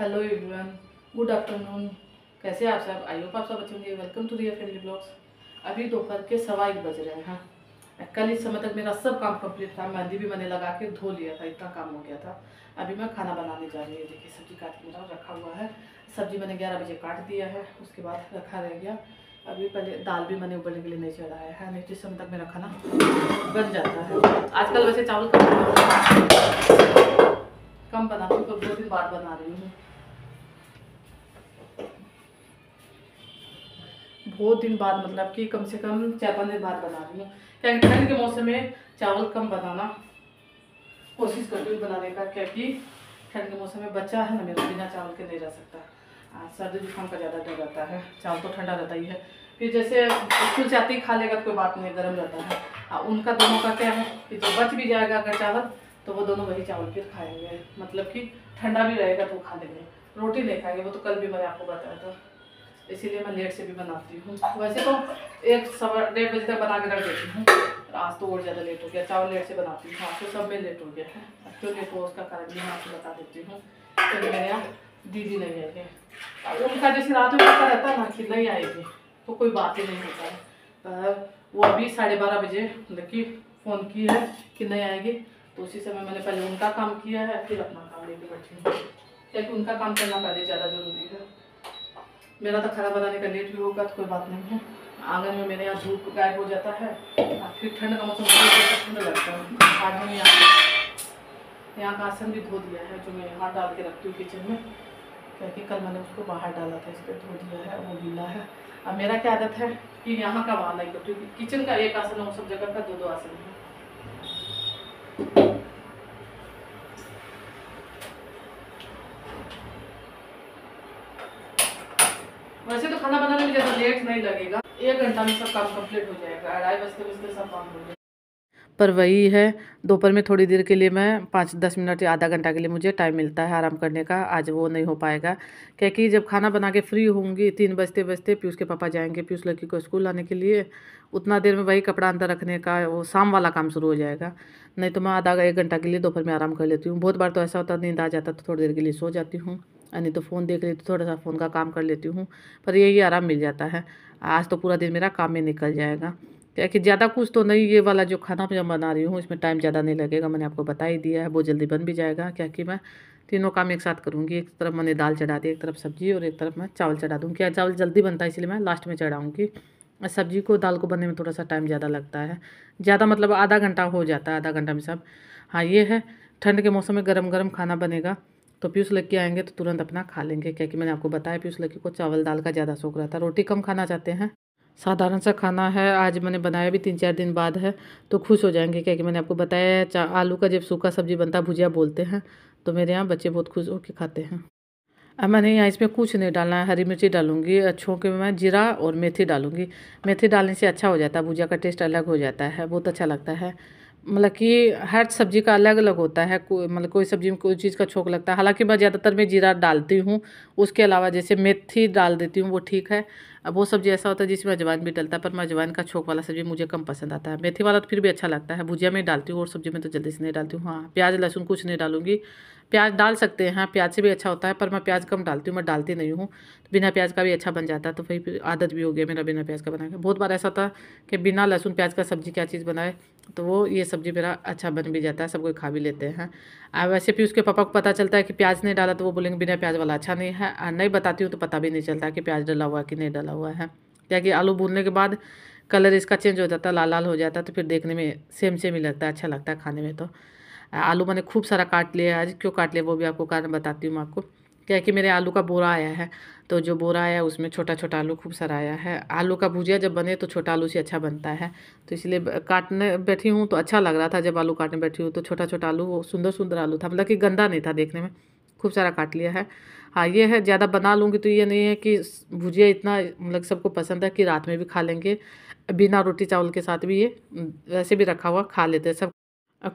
Hello everyone good afternoon कैसे आप सब आई होप आप सब अच्छे होंगे welcome to their family blogs अभी दोपहर के सवा एक बज रहे हैं हाँ कल इस समय तक मेरा सब काम कंप्लीट था मेहंदी भी मैंने लगा के धो लिया था इतना काम हो गया था अभी मैं खाना बनाने जा रही हूँ देखिए सब्जी काट के मेरा रखा हुआ है सब्जी मैंने ग्यारह बजे काट दिया है उसके बाद रखा रह गया अभी पहले दाल भी मैंने उबलने के लिए नहीं चढ़ाया है नहीं जिस समय तक मेरा खाना बन जाता है आजकल वैसे चावल कम बनाती हूँ तो दो दिन बाद बना रही हूँ बहुत दिन बाद मतलब कि कम से कम चार पाँच दिन बाद बना रही हूँ क्या ठंड के मौसम में चावल कम बनाना कोशिश करती हूँ बनाने का क्योंकि ठंड के मौसम में बच्चा है ना मेरा बिना चावल के नहीं रह सकता सर्दी जुकाम का ज़्यादा डर रहता है चावल तो ठंडा रहता ही है फिर जैसे स्कूल से आते ही खा लेगा तो कोई बात नहीं गर्म रहता है उनका दोनों का क्या है कि जो बच भी जाएगा अगर चावल तो वो दोनों वही चावल फिर खाएंगे मतलब कि ठंडा भी रहेगा तो खा लेंगे रोटी नहीं खाएंगे वो तो कल भी मैंने आपको बताया था इसीलिए मैं लेट से भी बनाती हूँ वैसे तो एक सवा डेढ़ बजे तक बना के रख देती हूँ आज तो और ज़्यादा लेट हो गया चावल लेट से बनाती हूँ आज हाँ, तो सब में लेट हो गया है क्यों लेट हो उसका कारण भी मैं आपको बता देती हूँ तो मेरे यहाँ दीदी नहीं आएगी उनका जैसे रात में उनका रहता है ना कि नहीं आएगी तो कोई बात ही नहीं होता है पर वो अभी साढ़े बारह बजे मतलब कि फ़ोन की है कि नहीं आएगी तो उसी समय मैंने पहले उनका काम किया है फिर अपना काम लेके बैठी हूँ क्योंकि उनका काम करना पहले ज़्यादा ज़रूरी है मेरा तो खाना बनाने का लेट भी होगा तो कोई बात नहीं है आंगन में मेरे यहाँ धूप गायब हो जाता है फिर ठंड का मौसम तो ठंड लगता है बाद में यहाँ यहाँ का आसन भी धो दिया है जो मैं यहाँ डाल के रखती हूँ किचन में क्योंकि कल मैंने उसको बाहर डाला था इसलिए धो दिया है वो गीला है अब मेरा क्या आदत है कि यहाँ का वहाँ नहीं करती हूँ किचन का एक आसन है वो सब जगह का दो दो आसन है लेट नहीं लगेगा एक घंटा में सब काम हो जाएगा अढ़ाई बजते बजते सब काम हो जाएगा पर वही है दोपहर में थोड़ी देर के लिए मैं पाँच दस मिनट या आधा घंटा के लिए मुझे टाइम मिलता है आराम करने का आज वो नहीं हो पाएगा क्योंकि जब खाना बना के फ्री होंगी तीन बजते बजते पीयूष के पापा जाएंगे पीयूष लड़की को स्कूल आने के लिए उतना देर में वही कपड़ा अंदर रखने का वो शाम वाला काम शुरू हो जाएगा नहीं तो मैं आधा एक घंटा के लिए दोपहर में आराम कर लेती हूँ बहुत बार तो ऐसा होता नींद आ जाता तो थोड़ी देर के लिए सो जाती हूँ नहीं तो फ़ोन देख रही तो थोड़ा सा फ़ोन का काम कर लेती हूँ पर यही आराम मिल जाता है आज तो पूरा दिन मेरा काम में निकल जाएगा क्या कि ज़्यादा कुछ तो नहीं ये वाला जो खाना मैं बना रही हूँ इसमें टाइम ज़्यादा नहीं लगेगा मैंने आपको बता ही दिया है वो जल्दी बन भी जाएगा क्या कि मैं तीनों काम एक साथ करूँगी एक तरफ मैंने दाल चढ़ा दी एक तरफ सब्जी और एक तरफ मैं चावल चढ़ा दूँ क्या चावल जल्दी बनता है इसलिए मैं लास्ट में चढ़ाऊँगी सब्जी को दाल को बनने में थोड़ा सा टाइम ज़्यादा लगता है ज़्यादा मतलब आधा घंटा हो जाता है आधा घंटा में सब हाँ ये है ठंड के मौसम में गर्म गर्म खाना बनेगा तो पीयूष लक्की आएंगे तो तुरंत अपना खा लेंगे क्योंकि मैंने आपको बताया पीयूष लक्की को चावल दाल का ज़्यादा शौक रहता है रोटी कम खाना चाहते हैं साधारण सा खाना है आज मैंने बनाया भी तीन चार दिन बाद है तो खुश हो जाएंगे क्या कि मैंने आपको बताया आलू का जब सूखा सब्जी बनता भुजिया बोलते हैं तो मेरे यहाँ बच्चे बहुत खुश होकर खाते हैं अब मैंने यहाँ इसमें कुछ नहीं डालना है हरी मिर्ची डालूंगी अच्छों के मैं जीरा और मेथी डालूंगी मेथी डालने से अच्छा हो जाता है भुजिया का टेस्ट अलग हो जाता है बहुत अच्छा लगता है मतलब कि हर सब्ज़ी का अलग अलग होता है को मतलब कोई सब्ज़ी में कोई चीज़ का छोक लगता है हालांकि मैं ज़्यादातर मैं जीरा डालती हूँ उसके अलावा जैसे मेथी डाल देती हूँ वो ठीक है अब वो सब्ज़ी ऐसा होता है जिसमें अजवाइन भी डलता है पर मैं अजवाइन का छोक वाला सब्ज़ी मुझे कम पसंद आता है मेथी वाला तो फिर भी अच्छा लगता है भुजिया में डालती हूँ और सब्ज़ी में तो जल्दी से नहीं डालती हूँ हाँ प्याज लहसुन कुछ नहीं डालूंगी प्याज डाल सकते हैं हाँ प्याज से भी अच्छा होता है पर मैं प्याज कम डालती हूँ मैं डालती नहीं हूँ तो बिना प्याज का भी अच्छा बन जाता है तो वही आदत भी हो गया मेरा बिना प्याज का बनाने का बहुत बार ऐसा था कि बिना लहसुन प्याज का सब्जी क्या चीज़ बनाए तो वो ये सब्जी मेरा अच्छा बन भी जाता है सब कोई खा भी लेते हैं वैसे भी उसके पापा को पता चलता है कि प्याज नहीं डाला तो वो बोलेंगे बिना प्याज वाला अच्छा नहीं है नहीं बताती हूँ तो पता भी नहीं चलता कि प्याज डला हुआ कि नहीं डला हुआ है क्या कि आलू भूनने के बाद कलर इसका चेंज हो जाता है लाल लाल हो जाता है तो फिर देखने में सेम सेम ही लगता है अच्छा लगता है खाने में तो आलू मैंने खूब सारा काट लिया आज क्यों काट लिया वो भी आपको कारण बताती हूँ मैं आपको क्या कि मेरे आलू का बोरा आया है तो जो बोरा आया उसमें छोटा छोटा आलू खूब सारा आया है आलू का भुजिया जब बने तो छोटा आलू से अच्छा बनता है तो इसलिए काटने बैठी हूँ तो अच्छा लग रहा था जब आलू काटने बैठी हूँ तो छोटा छोटा आलू वो सुंदर सुंदर आलू था मतलब कि गंदा नहीं था देखने में खूब सारा काट लिया है हाँ ये है ज़्यादा बना लूँगी तो ये नहीं है कि भुजिया इतना मतलब सबको पसंद है कि रात में भी खा लेंगे बिना रोटी चावल के साथ भी ये वैसे भी रखा हुआ खा लेते हैं सब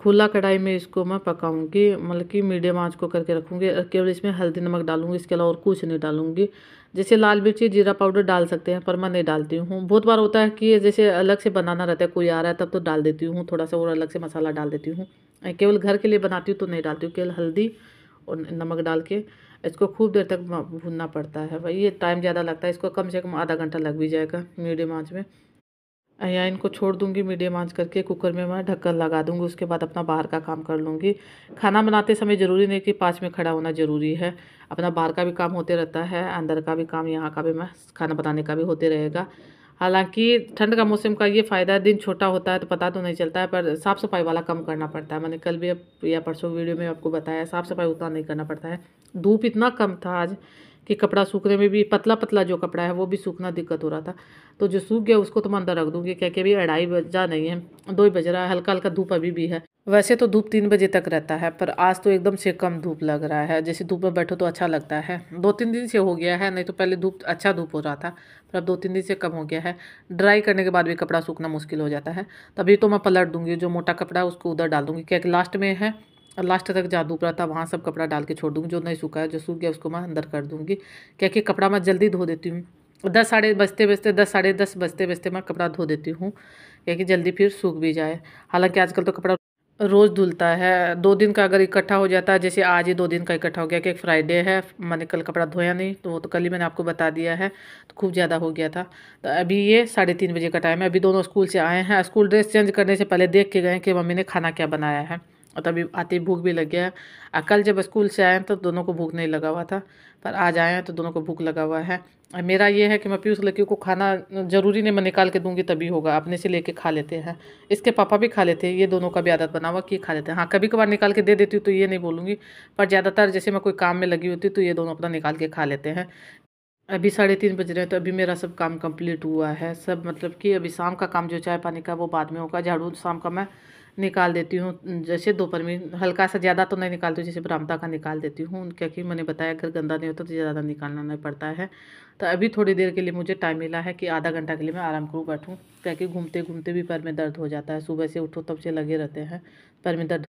खुला कढ़ाई में इसको मैं पकाऊंगी मतलब कि मीडियम आंच को करके रखूँगी केवल इसमें हल्दी नमक डालूंगी इसके अलावा और कुछ नहीं डालूंगी जैसे लाल मिर्ची जीरा पाउडर डाल सकते हैं पर मैं नहीं डालती हूँ बहुत बार होता है कि जैसे अलग से बनाना रहता है कोई आ रहा है तब तो डाल देती हूँ थोड़ा सा और अलग से मसाला डाल देती हूँ केवल घर के लिए बनाती हूँ तो नहीं डालती हूँ केवल हल्दी और नमक डाल के इसको खूब देर तक भूनना पड़ता है भाई ये टाइम ज़्यादा लगता है इसको कम से कम आधा घंटा लग भी जाएगा मीडियम आँच में या इनको छोड़ दूंगी मीडियम आंच करके कुकर में मैं ढक्कन लगा दूंगी उसके बाद अपना बाहर का काम कर लूँगी खाना बनाते समय ज़रूरी नहीं कि पाँच में खड़ा होना ज़रूरी है अपना बाहर का भी काम होते रहता है अंदर का भी काम यहाँ का भी मैं खाना बनाने का भी होते रहेगा हालांकि ठंड का मौसम का ये फ़ायदा दिन छोटा होता है तो पता तो नहीं चलता है पर साफ़ सफाई वाला कम करना पड़ता है मैंने कल भी या परसों वीडियो में आपको बताया साफ़ सफाई उतना नहीं करना पड़ता है धूप इतना कम था आज कि कपड़ा सूखने में भी पतला पतला जो कपड़ा है वो भी सूखना दिक्कत हो रहा था तो जो सूख गया उसको तो मैं अंदर रख दूँगी क्या कि अभी अढ़ाई बजा नहीं है दो ही बज रहा है हल्का हल्का धूप अभी भी है वैसे तो धूप तीन बजे तक रहता है पर आज तो एकदम से कम धूप लग रहा है जैसे धूप में बैठो तो अच्छा लगता है दो तीन दिन से हो गया है नहीं तो पहले धूप अच्छा धूप हो रहा था पर अब दो तीन दिन से कम हो गया है ड्राई करने के बाद भी कपड़ा सूखना मुश्किल हो जाता है तभी तो मैं पलट दूँगी जो मोटा कपड़ा है उसको उधर डाल दूँगी क्या लास्ट में है और लास्ट तक जादू पड़ा था वहाँ सब कपड़ा डाल के छोड़ दूँगी जो नहीं सूखा है जो सूख गया उसको मैं अंदर कर दूँगी क्या कि कपड़ा मैं जल्दी धो देती हूँ दस साढ़े बजते बजते दस साढ़े दस बजते बजते मैं कपड़ा धो देती हूँ क्या कि जल्दी फिर सूख भी जाए हालांकि आजकल तो कपड़ा रोज़ धुलता है दो दिन का अगर इकट्ठा हो जाता है जैसे आज ही दो दिन का इकट्ठा हो गया कि एक फ्राइडे है मैंने कल कपड़ा धोया नहीं तो वो तो कल ही मैंने आपको बता दिया है तो खूब ज़्यादा हो गया था तो अभी ये साढ़े तीन बजे का टाइम है अभी दोनों स्कूल से आए हैं स्कूल ड्रेस चेंज करने से पहले देख के गए कि मम्मी ने खाना क्या बनाया है और तभी आते भूख भी लग गया और कल जब स्कूल से आए तो दोनों को भूख नहीं लगा हुआ था पर आज आए हैं तो दोनों को भूख लगा हुआ है और मेरा ये है कि मैं पीयूष लड़की को खाना ज़रूरी नहीं मैं निकाल के दूंगी तभी होगा अपने से लेके खा लेते हैं इसके पापा भी खा लेते हैं ये दोनों का भी आदत बना हुआ कि खा लेते हैं हाँ कभी कभार निकाल के दे देती हूँ तो ये नहीं बोलूँगी पर ज़्यादातर जैसे मैं कोई काम में लगी होती तो ये दोनों अपना निकाल के खा लेते हैं अभी साढ़े तीन बज रहे हैं तो अभी मेरा सब काम कंप्लीट हुआ है सब मतलब कि अभी शाम का काम जो चाय पानी का वो बाद में होगा झाड़ू शाम का मैं निकाल देती हूँ जैसे दोपहर में हल्का सा ज़्यादा तो नहीं निकालती हूँ जैसे बरामदा का निकाल देती हूँ क्योंकि मैंने बताया अगर गंदा नहीं होता तो ज़्यादा निकालना नहीं पड़ता है तो अभी थोड़ी देर के लिए मुझे टाइम मिला है कि आधा घंटा के लिए मैं आराम करूँ बैठूँ क्योंकि घूमते घूमते भी पैर में दर्द हो जाता है सुबह से उठो तब से लगे रहते हैं पैर में दर्द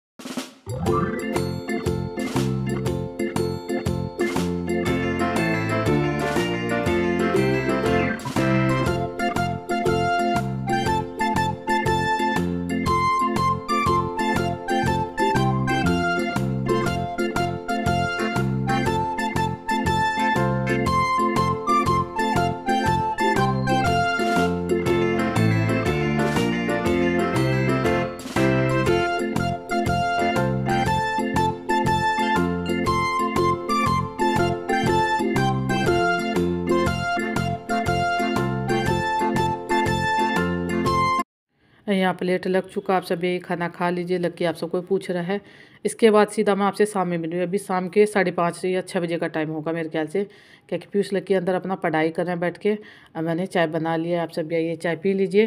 यहाँ प्लेट लग चुका आप सब यही खाना खा लीजिए लग के आप सबको पूछ रहा है इसके बाद सीधा मैं आपसे शाम में मिलूँ अभी शाम के साढ़े पाँच या छः बजे का टाइम होगा मेरे ख्याल से क्या कि पीयूष लग के अंदर अपना पढ़ाई कर रहे हैं बैठ के और मैंने चाय बना लिया आप सब ये चाय पी लीजिए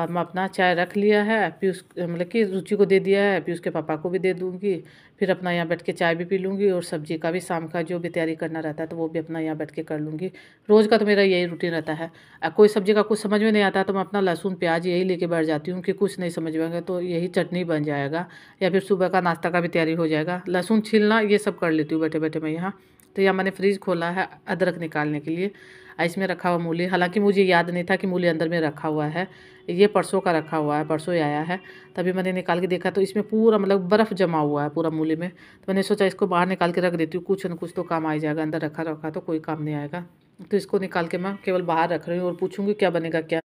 और मैं अपना चाय रख लिया है पीयूष मतलब कि रुचि को दे दिया है पीयूष के पापा को भी दे दूँगी फिर अपना यहाँ बैठ के चाय भी पी लूँगी और सब्जी का भी शाम का जो भी तैयारी करना रहता है तो वो भी अपना यहाँ बैठ के कर लूँगी रोज़ का तो मेरा यही रूटीन रहता है कोई सब्जी का कुछ समझ में नहीं आता तो मैं अपना लहसुन प्याज यही लेके बैठ जाती हूँ कि कुछ नहीं समझ में तो यही चटनी बन जाएगा या फिर सुबह का नाश्ता का भी तैयारी हो जाएगा लहसुन छीलना ये सब कर लेती हूँ बैठे बैठे मैं यहाँ तो यहाँ मैंने फ्रिज खोला है अदरक निकालने के लिए इसमें रखा हुआ मूली हालांकि मुझे याद नहीं था कि मूली अंदर में रखा हुआ है ये परसों का रखा हुआ है परसों ही आया है तभी मैंने निकाल के देखा तो इसमें पूरा मतलब बर्फ़ जमा हुआ है पूरा मूली में तो मैंने सोचा इसको बाहर निकाल के रख देती हूँ कुछ न कुछ तो काम आ जाएगा अंदर रखा रखा तो कोई काम नहीं आएगा तो इसको निकाल के मैं केवल बाहर रख रही हूँ और पूछूँगी क्या बनेगा क्या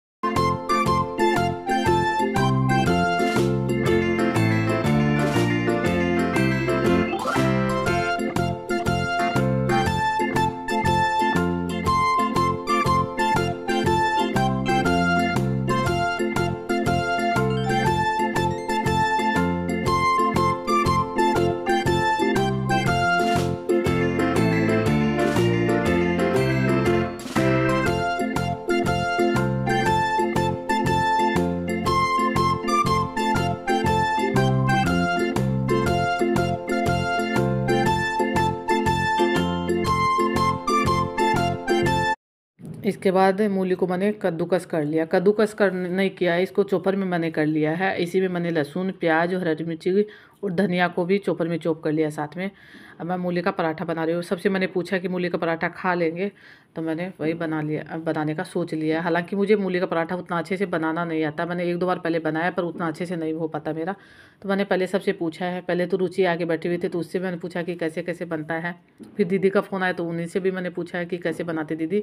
इसके बाद मूली को मैंने कद्दूकस कर लिया कद्दूकस कर नहीं किया इसको चोपर में मैंने कर लिया है इसी में मैंने लहसुन प्याज और हरी मिर्ची और धनिया को भी चोपर में चोप कर लिया साथ में अब मैं मूली का पराठा बना रही हूँ सबसे मैंने पूछा कि मूली का पराठा खा लेंगे तो मैंने वही हम्म। बना लिया बनाने का सोच लिया हालांकि मुझे मूली का पराठा उतना अच्छे से बनाना नहीं आता मैंने एक दो बार पहले बनाया पर उतना अच्छे से नहीं हो पाता मेरा तो मैंने पहले सबसे पूछा है पहले तो रुचि आगे बैठी हुई थी तो उससे मैंने पूछा कि कैसे कैसे बनता है फिर दीदी का फ़ोन आया तो उन्हीं से भी मैंने पूछा है कि कैसे बनाते दीदी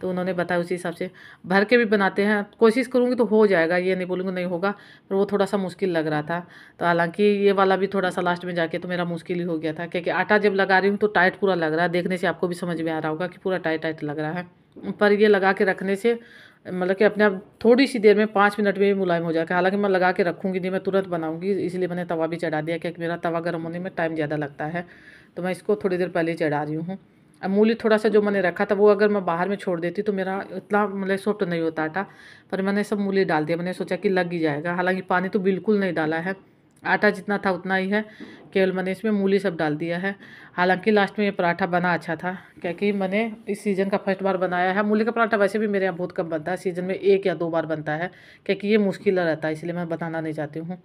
तो उन्होंने बताया उसी हिसाब से भर के भी बनाते हैं कोशिश करूँगी तो हो जाएगा ये नहीं बोलूँगी नहीं होगा पर वो थोड़ा सा मुश्किल लग रहा था तो हालाँकि ये वाला भी थोड़ा सा लास्ट में जाके तो मेरा मुश्किल ही हो गया था क्योंकि आटा जब लगा रही हूँ तो टाइट पूरा लग रहा है देखने से आपको भी समझ में आ रहा होगा कि पूरा टाइट टाइट लग रहा है पर ये लगा के रखने से मतलब कि अपने आप थोड़ी सी देर में पाँच मिनट में भी मुलायम हो जाएगा हालांकि मैं लगा के रखूँगी नहीं मैं तुरंत बनाऊँगी इसलिए मैंने तवा भी चढ़ा दिया क्योंकि मेरा तवा गर्म होने में टाइम ज़्यादा लगता है तो मैं इसको थोड़ी देर पहले ही चढ़ा रही हूँ अब मूली थोड़ा सा जो मैंने रखा था वो अगर मैं बाहर में छोड़ देती तो मेरा इतना मतलब सॉफ्ट नहीं होता आटा पर मैंने सब मूली डाल दिया मैंने सोचा कि लग ही जाएगा हालांकि पानी तो बिल्कुल नहीं डाला है आटा जितना था उतना ही है केवल मैंने इसमें मूली सब डाल दिया है हालांकि लास्ट में ये पराठा बना अच्छा था क्योंकि मैंने इस सीज़न का फर्स्ट बार बनाया है मूली का पराठा वैसे भी मेरे यहाँ बहुत कम बनता है सीज़न में एक या दो बार बनता है क्योंकि ये मुश्किल रहता है इसलिए मैं बनाना नहीं चाहती हूँ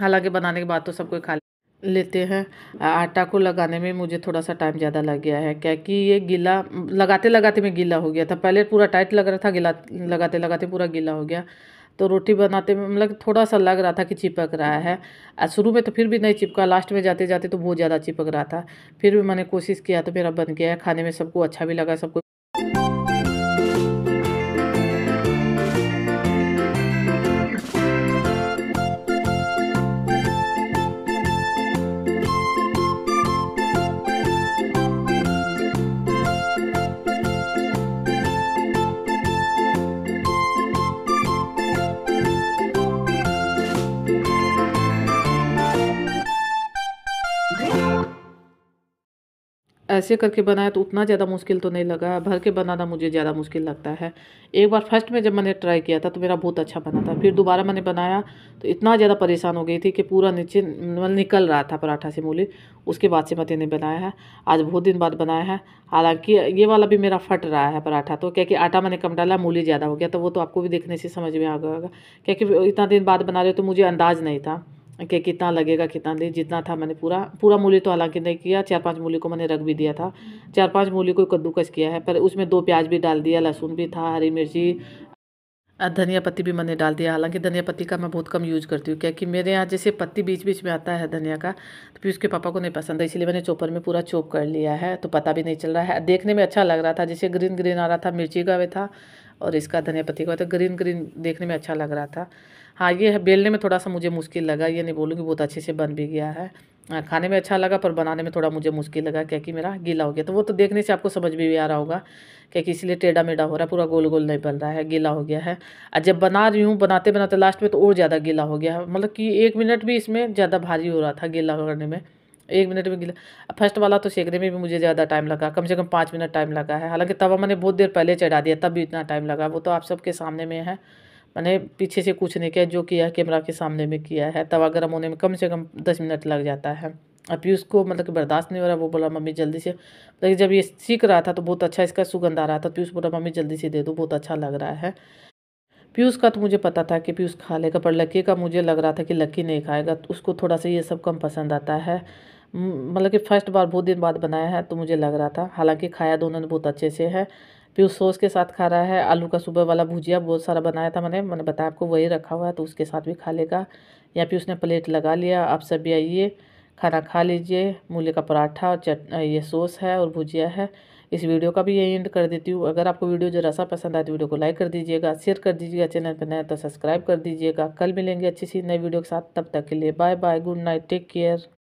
हालांकि बनाने के बाद तो सबको खा लेते हैं आटा को लगाने में मुझे थोड़ा सा टाइम ज़्यादा लग गया है क्योंकि ये गीला लगाते लगाते में गीला हो गया था पहले पूरा टाइट लग रहा था गीला लगाते लगाते पूरा गीला हो गया तो रोटी बनाते में मतलब थोड़ा सा लग रहा था कि चिपक रहा है शुरू में तो फिर भी नहीं चिपका लास्ट में जाते जाते तो बहुत ज़्यादा चिपक रहा था फिर भी मैंने कोशिश किया तो मेरा बन गया खाने में सबको अच्छा भी लगा सबको ऐसे करके बनाया तो उतना ज़्यादा मुश्किल तो नहीं लगा भर के बनाना मुझे ज़्यादा मुश्किल लगता है एक बार फर्स्ट में जब मैंने ट्राई किया था तो मेरा बहुत अच्छा बना था फिर दोबारा मैंने बनाया तो इतना ज़्यादा परेशान हो गई थी कि पूरा नीचे मतलब निकल रहा था पराठा से मूली उसके बाद से मैंने बनाया है आज बहुत दिन बाद बनाया है हालांकि ये वाला भी मेरा फट रहा है पराठा तो क्या कि आटा मैंने कम डाला मूली ज़्यादा हो गया तो वो तो आपको भी देखने से समझ में आ गया होगा क्या कि इतना दिन बाद बना रहे हो तो मुझे अंदाज़ नहीं था कि कितना लगेगा कितना नहीं जितना था मैंने पूरा पूरा मूली तो हालांकि नहीं किया चार पांच मूली को मैंने रख भी दिया था हम्म। चार पांच मूली को कद्दूकस किया है पर उसमें दो प्याज भी डाल दिया लहसुन भी था हरी मिर्ची धनिया पत्ती भी मैंने डाल दिया हालांकि धनिया पत्ती का मैं बहुत कम यूज़ करती हूँ क्योंकि मेरे यहाँ जैसे पत्ती बीच बीच में आता है धनिया का तो फिर उसके पापा को नहीं पसंद है इसलिए मैंने चोपर में पूरा चोप कर लिया है तो पता भी नहीं चल रहा है देखने में अच्छा लग रहा था जैसे ग्रीन ग्रीन आ रहा था मिर्ची का भी था और इसका धनिया पत्ती का तो ग्रीन ग्रीन देखने में अच्छा लग रहा था हाँ ये बेलने में थोड़ा सा मुझे मुश्किल लगा ये नहीं बोलूँगी बहुत अच्छे से बन भी गया है खाने में अच्छा लगा पर बनाने में थोड़ा मुझे मुश्किल लगा क्या कि मेरा गीला हो गया तो वो तो देखने से आपको समझ भी आ रहा होगा क्या कि इसलिए टेढ़ा मेढ़ा हो रहा है पूरा गोल गोल नहीं बन रहा है गीला हो गया है और जब बना रही हूँ बनाते बनाते लास्ट में तो और ज़्यादा गीला हो गया है मतलब कि एक मिनट भी इसमें ज़्यादा भारी हो रहा था गीला करने में एक मिनट में गीला फर्स्ट वाला तो सेकने में भी मुझे ज़्यादा टाइम लगा कम से कम पाँच मिनट टाइम लगा है हालांकि तवा मैंने बहुत देर पहले चढ़ा दिया तब भी इतना टाइम लगा वो तो आप सबके सामने में है मैंने पीछे से कुछ नहीं किया जो किया कैमरा के सामने में किया है तवा गर्म होने में कम से कम दस मिनट लग जाता है अभी उसको को मतलब कि बर्दाश्त नहीं हो रहा वो बोला मम्मी जल्दी से मतलब जब ये सीख रहा था तो बहुत अच्छा इसका सुगंध आ रहा था पीयूष बोला मम्मी जल्दी से दे दो बहुत अच्छा लग रहा है पीयूष का तो मुझे पता था कि पीयूष खा लेगा पर लक्की का मुझे लग रहा था कि लक्की नहीं खाएगा तो उसको थोड़ा सा ये सब कम पसंद आता है मतलब कि फर्स्ट बार बहुत दिन बाद बनाया है तो मुझे लग रहा था हालांकि खाया दोनों ने बहुत अच्छे से है फिर उस सॉस के साथ खा रहा है आलू का सुबह वाला भुजिया बहुत सारा बनाया था मैंने मैंने बताया आपको वही रखा हुआ है तो उसके साथ भी खा लेगा या फिर उसने प्लेट लगा लिया आप सब भी आइए खाना खा लीजिए मूली का पराठा और चट ये सॉस है और भुजिया है इस वीडियो का भी यही एंड कर देती हूँ अगर आपको वीडियो जरा सा पसंद आए तो वीडियो को लाइक कर दीजिएगा शेयर कर दीजिएगा चैनल पर नया तो सब्सक्राइब कर दीजिएगा कल मिलेंगे अच्छी सी नई वीडियो के साथ तब तक के लिए bye bye good night take care